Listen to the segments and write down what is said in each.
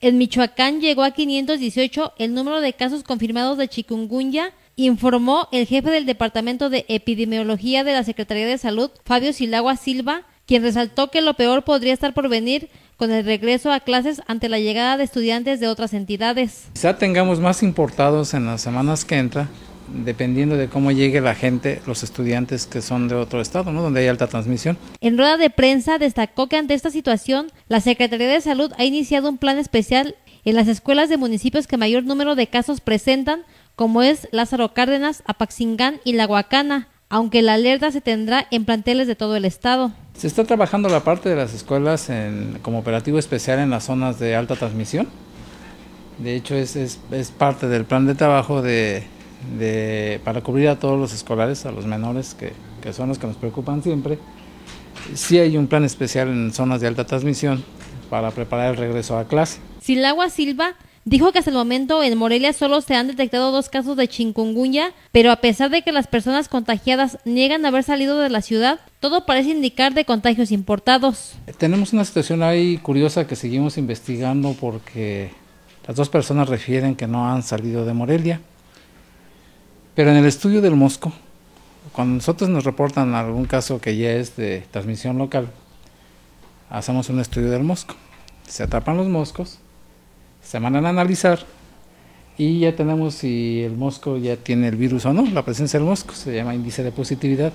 En Michoacán llegó a 518 el número de casos confirmados de chikungunya, informó el jefe del Departamento de Epidemiología de la Secretaría de Salud, Fabio Silagua Silva, quien resaltó que lo peor podría estar por venir con el regreso a clases ante la llegada de estudiantes de otras entidades. Quizá tengamos más importados en las semanas que entra dependiendo de cómo llegue la gente, los estudiantes que son de otro estado, ¿no? donde hay alta transmisión. En rueda de prensa destacó que ante esta situación, la Secretaría de Salud ha iniciado un plan especial en las escuelas de municipios que mayor número de casos presentan, como es Lázaro Cárdenas, Apaxingán y La Huacana, aunque la alerta se tendrá en planteles de todo el estado. Se está trabajando la parte de las escuelas en, como operativo especial en las zonas de alta transmisión. De hecho, es parte del plan de trabajo de, para cubrir a todos los escolares, a los menores, que, son los que nos preocupan siempre. Sí hay un plan especial en zonas de alta transmisión para preparar el regreso a clase. Silagua Silva dijo que hasta el momento en Morelia solo se han detectado dos casos de chikungunya, pero a pesar de que las personas contagiadas niegan haber salido de la ciudad, todo parece indicar de contagios importados. Tenemos una situación ahí curiosa que seguimos investigando porque las dos personas refieren que no han salido de Morelia. Pero en el estudio del mosco, cuando nosotros nos reportan algún caso que ya es de transmisión local, hacemos un estudio del mosco. Se atrapan los moscos, se mandan a analizar y ya tenemos si el mosco ya tiene el virus o no, la presencia del mosco, se llama índice de positividad.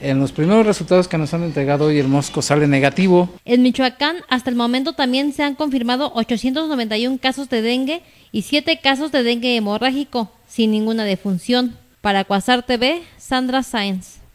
En los primeros resultados que nos han entregado hoy el Mosco sale negativo. En Michoacán hasta el momento también se han confirmado 891 casos de dengue y 7 casos de dengue hemorrágico, sin ninguna defunción. Para Cuasar TV, Sandra Sáenz.